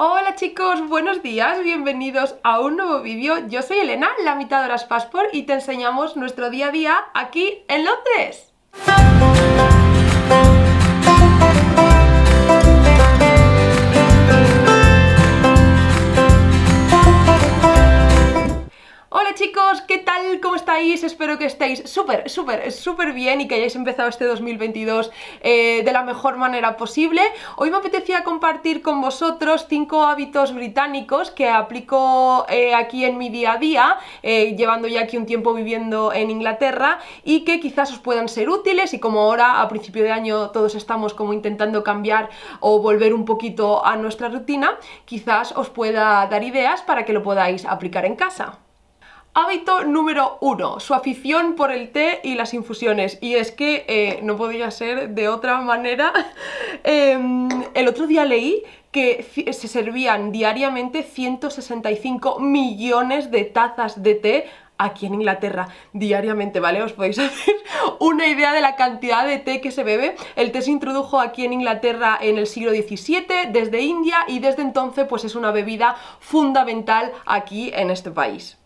Hola chicos, buenos días, bienvenidos a un nuevo vídeo. Yo soy Elena, la mitad de Horas Passport y te enseñamos nuestro día a día aquí en Londres. Hola chicos, ¿qué tal? ¿Cómo estáis? Espero que estéis súper, súper, súper bien y que hayáis empezado este 2022 eh, de la mejor manera posible. Hoy me apetecía compartir con vosotros cinco hábitos británicos que aplico eh, aquí en mi día a día, eh, llevando ya aquí un tiempo viviendo en Inglaterra y que quizás os puedan ser útiles y como ahora a principio de año todos estamos como intentando cambiar o volver un poquito a nuestra rutina, quizás os pueda dar ideas para que lo podáis aplicar en casa. Hábito número uno, su afición por el té y las infusiones. Y es que eh, no podía ser de otra manera. Em, el otro día leí que se servían diariamente 165 millones de tazas de té aquí en Inglaterra diariamente, ¿vale? Os podéis hacer una idea de la cantidad de té que se bebe. El té se introdujo aquí en Inglaterra en el siglo XVII, desde India, y desde entonces pues es una bebida fundamental aquí en este país.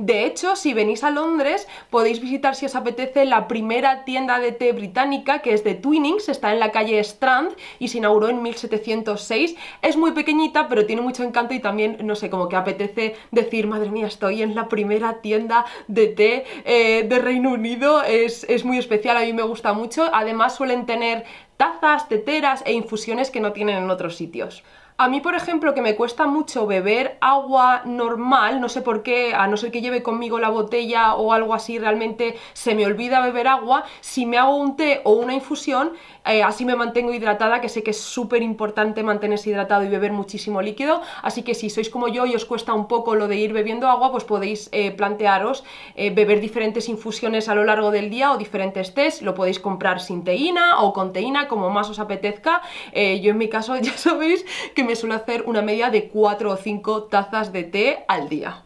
De hecho, si venís a Londres, podéis visitar si os apetece la primera tienda de té británica, que es de Twinings, está en la calle Strand y se inauguró en 1706. Es muy pequeñita, pero tiene mucho encanto y también, no sé, como que apetece decir, madre mía, estoy en la primera tienda de té eh, de Reino Unido. es muy especial, a mí me gusta mucho. Además, suelen tener tazas, teteras e infusiones que no tienen en otros sitios. A mí, por ejemplo, que me cuesta mucho beber agua normal, no sé por qué, a no ser que lleve conmigo la botella o algo así, realmente se me olvida beber agua. Si me hago un té o una infusión, eh, así me mantengo hidratada, que sé que es súper importante mantenerse hidratado y beber muchísimo líquido. Así que si sois como yo y os cuesta un poco lo de ir bebiendo agua, pues podéis eh, plantearos eh, beber diferentes infusiones a lo largo del día o diferentes tés. Lo podéis comprar sin teína o con teína, como más os apetezca. yo en mi caso, ya sabéis que me suele hacer una media de 4 o 5 tazas de té al día.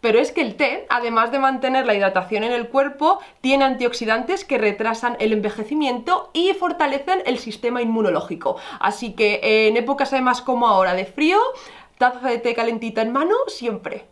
Pero es que el té, además de mantener la hidratación en el cuerpo, tiene antioxidantes que retrasan el envejecimiento y fortalecen el sistema inmunológico. Así que en épocas además como ahora de frío, taza de té calentita en mano siempre.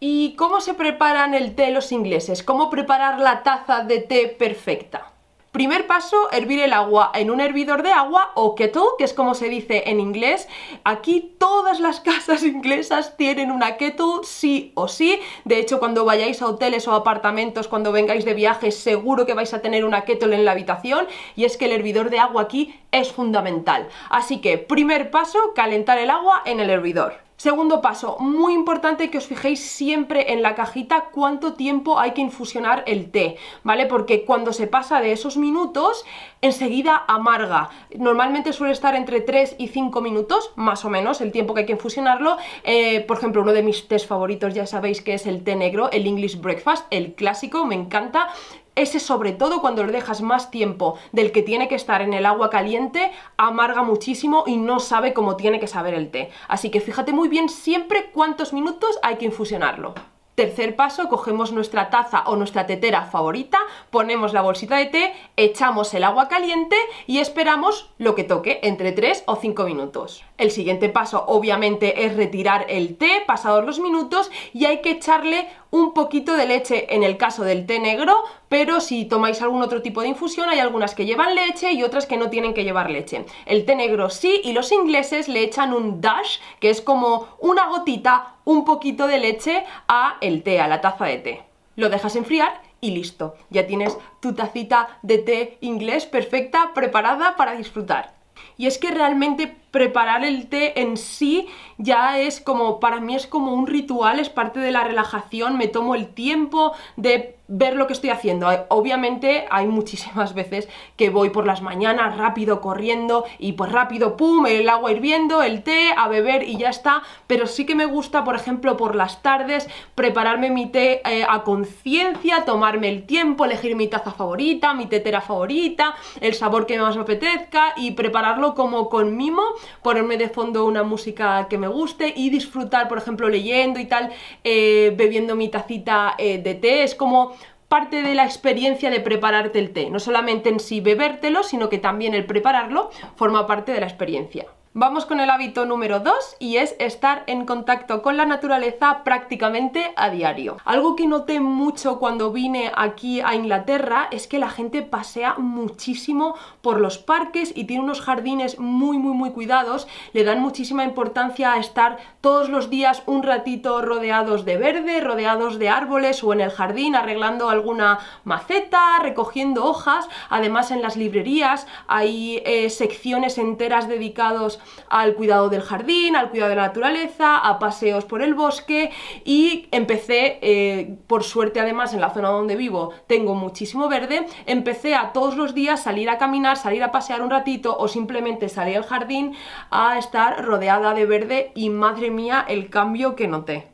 ¿Y cómo se preparan el té los ingleses? ¿Cómo preparar la taza de té perfecta? Primer paso, hervir el agua en un hervidor de agua o kettle, que es como se dice en inglés. Aquí todas las casas inglesas tienen una kettle, sí o sí. De hecho, cuando vayáis a hoteles o apartamentos, cuando vengáis de viaje, seguro que vais a tener una kettle en la habitación. Y es que el hervidor de agua aquí es fundamental. Así que, primer paso, calentar el agua en el hervidor. Segundo paso, muy importante que os fijéis siempre en la cajita cuánto tiempo hay que infusionar el té, ¿vale? Porque cuando se pasa de esos minutos, enseguida amarga. Normalmente suele estar entre 3 y 5 minutos, más o menos, el tiempo que hay que infusionarlo. Eh, por ejemplo, uno de mis tés favoritos, ya sabéis que es el té negro, el English Breakfast, el clásico, me encanta ese sobre todo cuando le dejas más tiempo del que tiene que estar en el agua caliente, amarga muchísimo y no sabe cómo tiene que saber el té. Así que fíjate muy bien siempre cuántos minutos hay que infusionarlo. Tercer paso, cogemos nuestra taza o nuestra tetera favorita, ponemos la bolsita de té, echamos el agua caliente y esperamos lo que toque, entre 3 o 5 minutos. El siguiente paso obviamente es retirar el té pasados los minutos y hay que echarle un poquito de leche en el caso del té negro, pero si tomáis algún otro tipo de infusión hay algunas que llevan leche y otras que no tienen que llevar leche. El té negro sí y los ingleses le echan un dash, que es como una gotita, un poquito de leche a el té, a la taza de té. Lo dejas enfriar y listo. Ya tienes tu tacita de té inglés perfecta, preparada para disfrutar. Y es que realmente preparar el té en sí ya es como, para mí es como un ritual, es parte de la relajación, me tomo el tiempo de ver lo que estoy haciendo. Obviamente hay muchísimas veces que voy por las mañanas rápido corriendo y pues rápido, pum, el agua hirviendo, el té, a beber y ya está, pero sí que me gusta, por ejemplo, por las tardes prepararme mi té eh, a conciencia, tomarme el tiempo, elegir mi taza favorita, mi tetera favorita, el sabor que más me apetezca y prepararlo como con mimo ponerme de fondo una música que me guste y disfrutar, por ejemplo, leyendo y tal, eh, bebiendo mi tacita eh, de té. Es como parte de la experiencia de prepararte el té. No solamente en sí bebértelo, sino que también el prepararlo forma parte de la experiencia. Vamos con el hábito número 2 y es estar en contacto con la naturaleza prácticamente a diario. Algo que noté mucho cuando vine aquí a Inglaterra es que la gente pasea muchísimo por los parques y tiene unos jardines muy muy muy cuidados, le dan muchísima importancia a estar todos los días un ratito rodeados de verde, rodeados de árboles o en el jardín arreglando alguna maceta, recogiendo hojas, además en las librerías hay eh, secciones enteras dedicados al cuidado del jardín, al cuidado de la naturaleza, a paseos por el bosque y empecé, eh, por suerte además en la zona donde vivo tengo muchísimo verde, empecé a todos los días salir a caminar, salir a pasear un ratito o simplemente salir al jardín a estar rodeada de verde y madre mía el cambio que noté.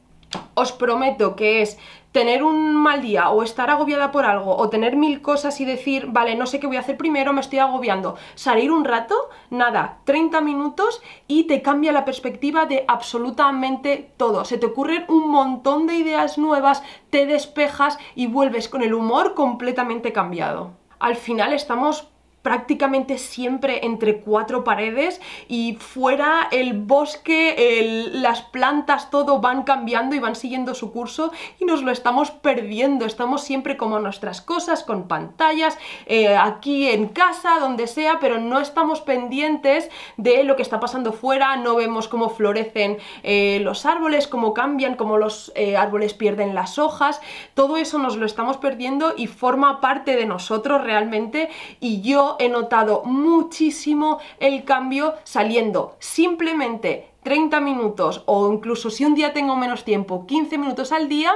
Os prometo que es tener un mal día o estar agobiada por algo o tener mil cosas y decir, vale, no sé qué voy a hacer primero, me estoy agobiando, salir un rato, nada, 30 minutos y te cambia la perspectiva de absolutamente todo. Se te ocurren un montón de ideas nuevas, te despejas y vuelves con el humor completamente cambiado. Al final estamos prácticamente siempre entre cuatro paredes y fuera el bosque, las plantas, todo van cambiando y van siguiendo su curso y nos lo estamos perdiendo, estamos siempre como nuestras cosas, con pantallas, eh, aquí en casa, donde sea, pero no estamos pendientes de lo que está pasando fuera, no vemos cómo florecen eh, los árboles, cómo cambian, cómo los eh, árboles pierden las hojas, todo eso nos lo estamos perdiendo y forma parte de nosotros realmente y yo he notado muchísimo el cambio saliendo simplemente 30 minutos o incluso si un día tengo menos tiempo, 15 minutos al día,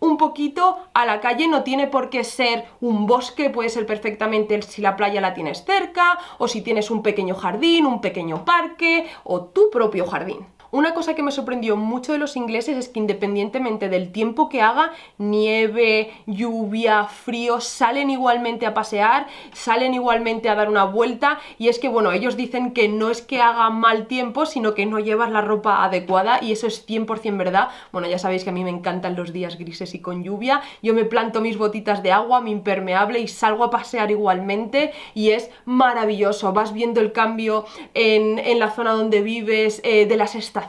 un poquito a la calle no tiene por qué ser un bosque, puede ser perfectamente si la playa la tienes cerca o si tienes un pequeño jardín, un pequeño parque o tu propio jardín. Una cosa que me sorprendió mucho de los ingleses es que independientemente del tiempo que haga, nieve, lluvia, frío, salen igualmente a pasear, salen igualmente a dar una vuelta y es que bueno, ellos dicen que no es que haga mal tiempo, sino que no llevas la ropa adecuada y eso es 100% verdad. Bueno, ya sabéis que a mí me encantan los días grises y con lluvia, yo me planto mis botitas de agua, mi impermeable y salgo a pasear igualmente y es maravilloso, vas viendo el cambio en, la zona donde vives, eh, de las estaciones,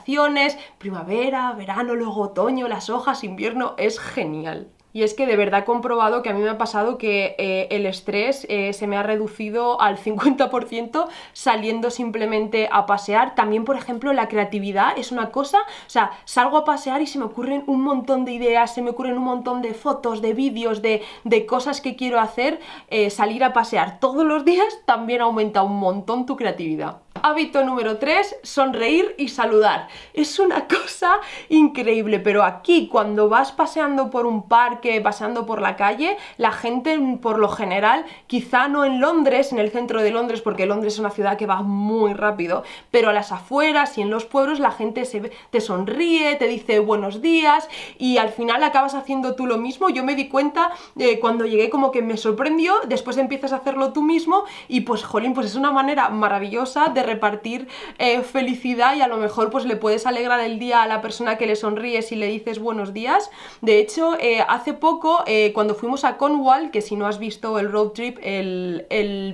primavera, verano, luego otoño, las hojas, invierno, es genial. Y es que de verdad he comprobado que a mí me ha pasado que eh, el estrés eh, se me ha reducido al 50% saliendo simplemente a pasear. También, por ejemplo, la creatividad es una cosa, o sea, salgo a pasear y se me ocurren un montón de ideas, se me ocurren un montón de fotos, de vídeos, de, de cosas que quiero hacer. Eh, salir a pasear todos los días también aumenta un montón tu creatividad. Hábito número 3, sonreír y saludar. Es una cosa increíble, pero aquí cuando vas paseando por un parque, paseando por la calle, la gente por lo general, quizá no en Londres, en el centro de Londres, porque Londres es una ciudad que va muy rápido, pero a las afueras y en los pueblos la gente se, te sonríe, te dice buenos días y al final acabas haciendo tú lo mismo. Yo me di cuenta eh, cuando llegué como que me sorprendió, después empiezas a hacerlo tú mismo y pues jolín, pues es una manera maravillosa de repartir eh, felicidad y a lo mejor pues le puedes alegrar el día a la persona que le sonríes y le dices buenos días. De hecho, eh, hace poco, eh, cuando fuimos a Cornwall, que si no has visto el road trip, el,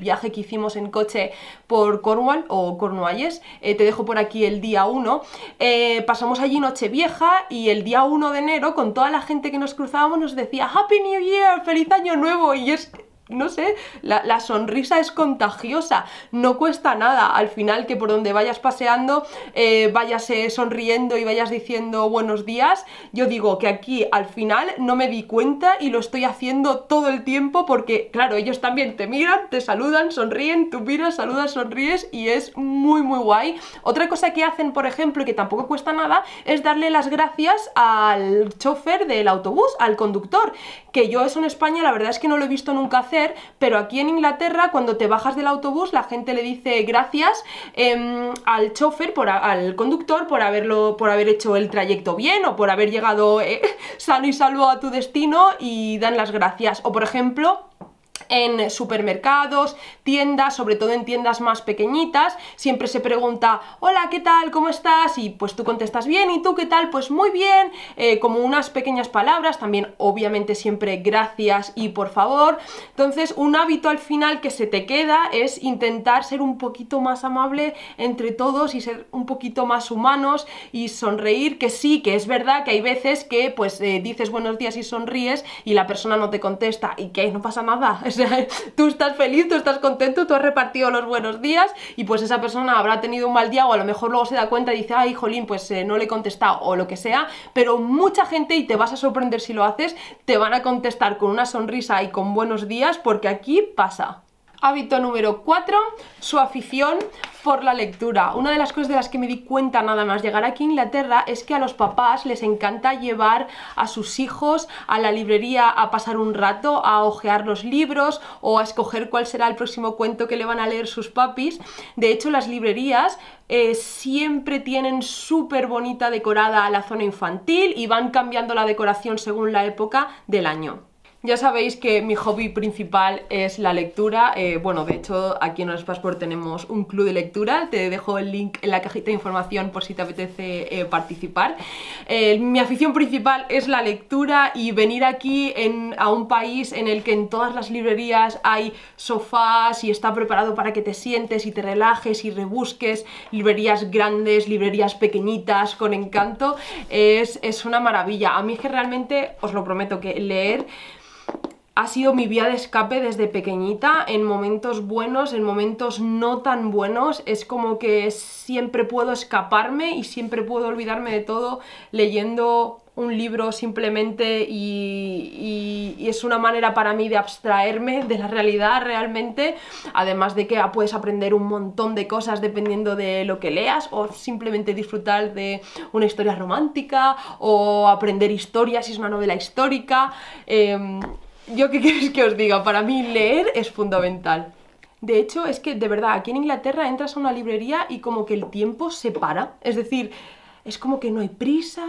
viaje que hicimos en coche por Cornwall o Cornualles, te dejo por aquí el día 1, pasamos allí Nochevieja y el día 1 de enero con toda la gente que nos cruzábamos nos decía Happy New Year, feliz año nuevo y es no sé, la, sonrisa es contagiosa, no cuesta nada al final que por donde vayas paseando eh, vayas eh, sonriendo y vayas diciendo buenos días, yo digo que aquí al final no me di cuenta y lo estoy haciendo todo el tiempo porque claro, ellos también te miran, te saludan, sonríen, tú miras, saludas, sonríes y es muy muy guay. Otra cosa que hacen por ejemplo y que tampoco cuesta nada es darle las gracias al chofer del autobús, al conductor, que yo eso en España la verdad es que no lo he visto nunca hacer pero aquí en Inglaterra cuando te bajas del autobús la gente le dice gracias em, al chofer, por al conductor por haberlo, por haber hecho el trayecto bien o por haber llegado eh, sano y salvo a tu destino y dan las gracias. O por ejemplo, en supermercados, tiendas, sobre todo en tiendas más pequeñitas, siempre se pregunta, hola, ¿qué tal? ¿Cómo estás? Y pues tú contestas bien, ¿y tú qué tal? Pues muy bien, eh, como unas pequeñas palabras, también obviamente siempre gracias y por favor. Entonces, un hábito al final que se te queda es intentar ser un poquito más amable entre todos y ser un poquito más humanos y sonreír, que sí, que es verdad que hay veces que pues eh, dices buenos días y sonríes y la persona no te contesta y que no pasa nada, tú estás feliz, tú estás contento, tú has repartido los buenos días y pues esa persona habrá tenido un mal día o a lo mejor luego se da cuenta y dice, ay, jolín, pues eh, no le he contestado o lo que sea, pero mucha gente, y te vas a sorprender si lo haces, te van a contestar con una sonrisa y con buenos días porque aquí pasa. Hábito número 4, su afición por la lectura. Una de las cosas de las que me di cuenta nada más llegar aquí a Inglaterra es que a los papás les encanta llevar a sus hijos a la librería a pasar un rato, a hojear los libros o a escoger cuál será el próximo cuento que le van a leer sus papis. De hecho, las librerías eh, siempre tienen súper bonita decorada la zona infantil y van cambiando la decoración según la época del año. Ya sabéis que mi hobby principal es la lectura. Eh, bueno, de hecho, aquí en los Passport tenemos un club de lectura. Te dejo el link en la cajita de información por si te apetece eh, participar. Eh, mi afición principal es la lectura y venir aquí a un país en el que en todas las librerías hay sofás y está preparado para que te sientes y te relajes y rebusques. Librerías grandes, librerías pequeñitas, con encanto. Es, es una maravilla. A mí que realmente, os lo prometo, que leer ha sido mi vía de escape desde pequeñita, en momentos buenos, en momentos no tan buenos, es como que siempre puedo escaparme y siempre puedo olvidarme de todo leyendo un libro simplemente y, es una manera para mí de abstraerme de la realidad realmente, además de que ah, puedes aprender un montón de cosas dependiendo de lo que leas o simplemente disfrutar de una historia romántica o aprender historias si es una novela histórica. Eh, yo qué queréis que os diga, para mí leer es fundamental. De hecho, es que de verdad, aquí en Inglaterra entras a una librería y como que el tiempo se para. Es decir, es como que no hay prisa,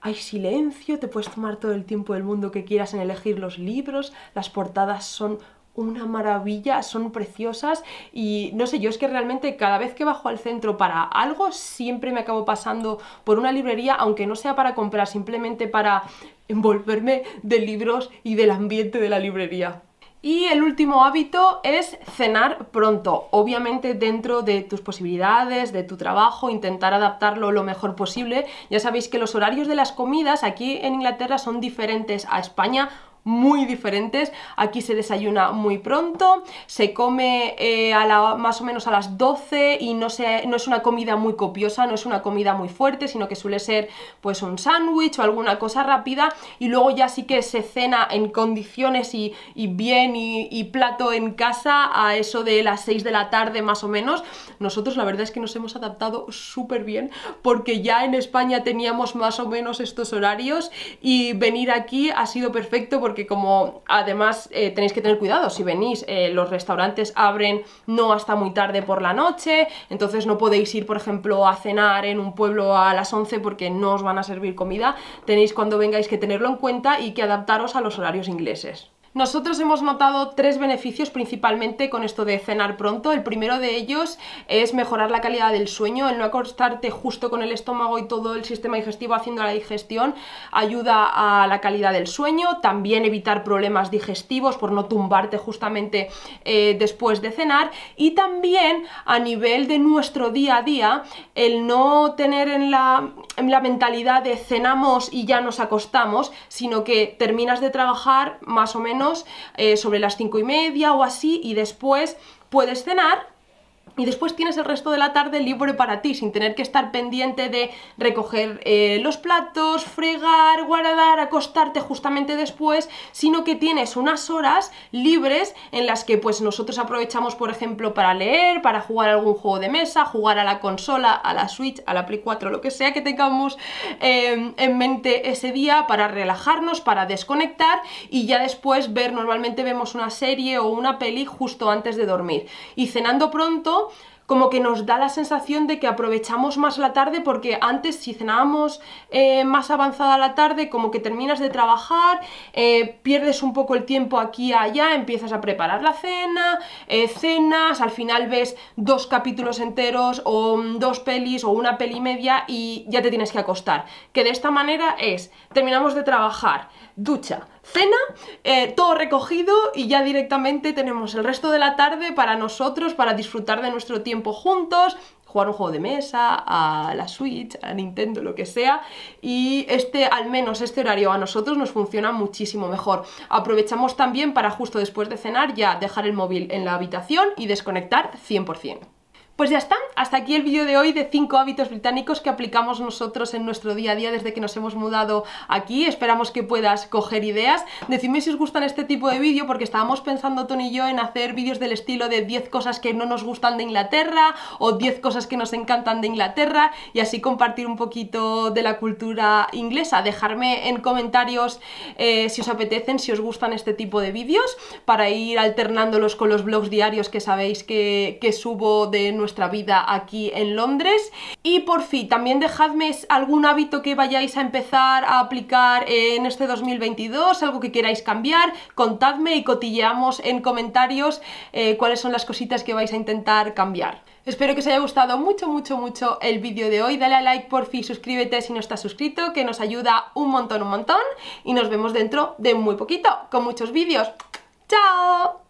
hay silencio, te puedes tomar todo el tiempo del mundo que quieras en elegir los libros, las portadas son una maravilla, son preciosas y no sé, yo es que realmente cada vez que bajo al centro para algo siempre me acabo pasando por una librería, aunque no sea para comprar, simplemente para envolverme de libros y del ambiente de la librería. Y el último hábito es cenar pronto. Obviamente dentro de tus posibilidades, de tu trabajo, intentar adaptarlo lo mejor posible. Ya sabéis que los horarios de las comidas aquí en Inglaterra son diferentes a España muy diferentes. Aquí se desayuna muy pronto, se come eh, a más o menos a las 12 y no, no es una comida muy copiosa, no es una comida muy fuerte, sino que suele ser pues un sándwich o alguna cosa rápida y luego ya sí que se cena en condiciones y, bien y, y, plato en casa a eso de las 6 de la tarde más o menos. Nosotros la verdad es que nos hemos adaptado súper bien porque ya en España teníamos más o menos estos horarios y venir aquí ha sido perfecto porque porque como además eh, tenéis que tener cuidado, si venís, eh, los restaurantes abren no hasta muy tarde por la noche, entonces no podéis ir, por ejemplo, a cenar en un pueblo a las 11 porque no os van a servir comida, tenéis cuando vengáis que tenerlo en cuenta y que adaptaros a los horarios ingleses. Nosotros hemos notado tres beneficios principalmente con esto de cenar pronto. El primero de ellos es mejorar la calidad del sueño, el no acostarte justo con el estómago y todo el sistema digestivo haciendo la digestión ayuda a la calidad del sueño, también evitar problemas digestivos por no tumbarte justamente eh, después de cenar y también a nivel de nuestro día a día el no tener en la mentalidad de cenamos y ya nos acostamos, sino que terminas de trabajar más o menos eh, sobre las cinco y media o así, y después puedes cenar y después tienes el resto de la tarde libre para ti, sin tener que estar pendiente de recoger eh, los platos, fregar, guardar, acostarte justamente después, sino que tienes unas horas libres en las que pues nosotros aprovechamos, por ejemplo, para leer, para jugar algún juego de mesa, jugar a la consola, a la Switch, a la Play 4, lo que sea que tengamos em, en mente ese día, para relajarnos, para desconectar y ya después ver, normalmente vemos una serie o una peli justo antes de dormir. Y cenando pronto, como que nos da la sensación de que aprovechamos más la tarde porque antes si cenábamos eh, más avanzada la tarde como que terminas de trabajar, eh, pierdes un poco el tiempo aquí y allá, empiezas a preparar la cena, eh, cenas, al final ves dos capítulos enteros o mm, dos pelis o una peli media y ya te tienes que acostar. Que de esta manera es, terminamos de trabajar, ducha, Cena, eh, todo recogido y ya directamente tenemos el resto de la tarde para nosotros, para disfrutar de nuestro tiempo juntos, jugar un juego de mesa, a la Switch, a Nintendo, lo que sea y este, al menos este horario a nosotros nos funciona muchísimo mejor aprovechamos también para justo después de cenar ya dejar el móvil en la habitación y desconectar 100% pues ya está, hasta aquí el vídeo de hoy de 5 hábitos británicos que aplicamos nosotros en nuestro día a día desde que nos hemos mudado aquí, esperamos que puedas coger ideas, decidme si os gustan este tipo de vídeo porque estábamos pensando Tony y yo en hacer vídeos del estilo de 10 cosas que no nos gustan de Inglaterra o 10 cosas que nos encantan de Inglaterra y así compartir un poquito de la cultura inglesa, dejarme en comentarios eh, si os apetecen, si os gustan este tipo de vídeos para ir alternándolos con los blogs diarios que sabéis que, que subo de nuevo nuestra vida aquí en Londres. Y por fin, también dejadme algún hábito que vayáis a empezar a aplicar en este 2022, algo que queráis cambiar, contadme y cotilleamos en comentarios eh, cuáles son las cositas que vais a intentar cambiar. Espero que os haya gustado mucho, mucho, mucho el vídeo de hoy. Dale a like por fin, suscríbete si no estás suscrito, que nos ayuda un montón, un montón. Y nos vemos dentro de muy poquito, con muchos vídeos. ¡Chao!